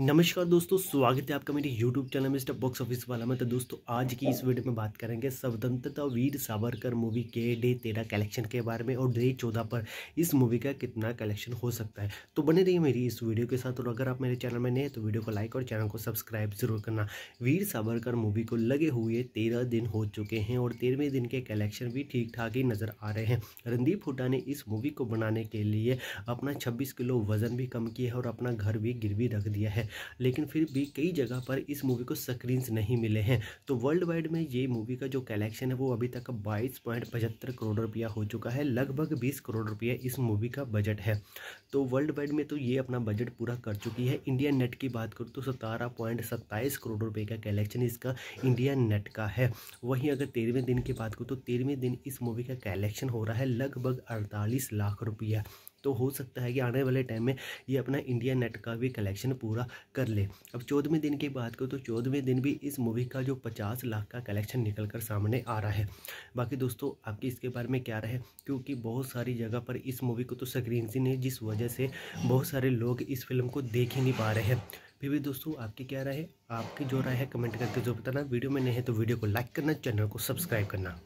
नमस्कार दोस्तों स्वागत है आपका मेरे YouTube channel mister box office वाला में तो दोस्तों आज की इस वीडियो में बात करेंगे स्वतंत्रता वीर सावरकर मूवी के डे तेरह कलेक्शन के बारे में और डे चौदह पर इस मूवी का कितना कलेक्शन हो सकता है तो बने रहिए मेरी इस वीडियो के साथ और अगर आप मेरे चैनल में नए तो वीडियो को लाइक और चैनल को सब्सक्राइब जरूर करना वीर सावरकर मूवी को लगे हुए तेरह दिन हो चुके हैं और तेरहवें दिन के कलेक्शन भी ठीक ठाक ही नज़र आ रहे हैं रणदीप हुडा ने इस मूवी को बनाने के लिए अपना छब्बीस किलो वजन भी कम किया है और अपना घर भी गिरवी रख दिया है है लेकिन फिर भी कई जगह पर इस मूवी को स्क्रीन्स नहीं मिले हैं तो वर्ल्ड वाइड में ये मूवी का जो कलेक्शन है वो अभी तक बाईस पॉइंट पचहत्तर करोड़ रुपया हो चुका है लगभग बीस करोड़ रुपया इस मूवी का बजट है तो वर्ल्ड वाइड में तो ये अपना बजट पूरा कर चुकी है इंडिया नेट की बात करूँ तो सतारह पॉइंट सत्ताईस करोड़ रुपये का कलेक्शन इसका इंडिया नेट का है वहीं अगर तेरहवें दिन की बात करूँ तो तेरहवें दिन इस मूवी का कलेक्शन हो रहा है लगभग अड़तालीस लाख रुपया तो हो सकता है कि आने वाले टाइम में ये अपना इंडिया नेट का भी कलेक्शन पूरा कर ले अब चौदहवें दिन की बात करूँ तो चौदहवें दिन भी इस मूवी का जो पचास लाख का कलेक्शन निकल कर सामने आ रहा है बाकी दोस्तों आपकी इसके बारे में क्या रहे क्योंकि बहुत सारी जगह पर इस मूवी को तो स्क्रीन सी नहीं जिस वजह से बहुत सारे लोग इस फिल्म को देख ही नहीं पा रहे हैं फिर भी दोस्तों आपकी क्या राय है आपकी जो राय है कमेंट करके जो बताना वीडियो में नहीं है तो वीडियो को लाइक करना चैनल को सब्सक्राइब करना